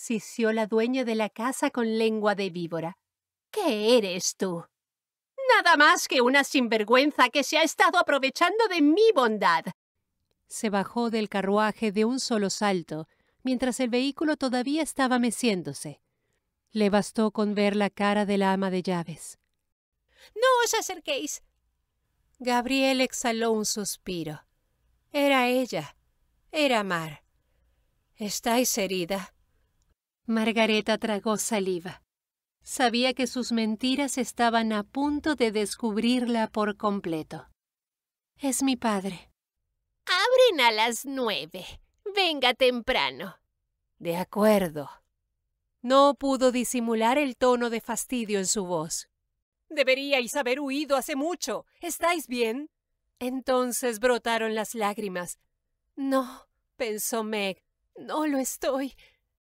sisió la dueña de la casa con lengua de víbora. ¿Qué eres tú? Nada más que una sinvergüenza que se ha estado aprovechando de mi bondad. Se bajó del carruaje de un solo salto, mientras el vehículo todavía estaba meciéndose. Le bastó con ver la cara de la ama de llaves. No os acerquéis. Gabriel exhaló un suspiro. Era ella. Era Mar. Estáis herida. Margareta tragó saliva. Sabía que sus mentiras estaban a punto de descubrirla por completo. Es mi padre. Abren a las nueve. Venga temprano. De acuerdo. No pudo disimular el tono de fastidio en su voz. Deberíais haber huido hace mucho. ¿Estáis bien? Entonces brotaron las lágrimas. No, pensó Meg, no lo estoy.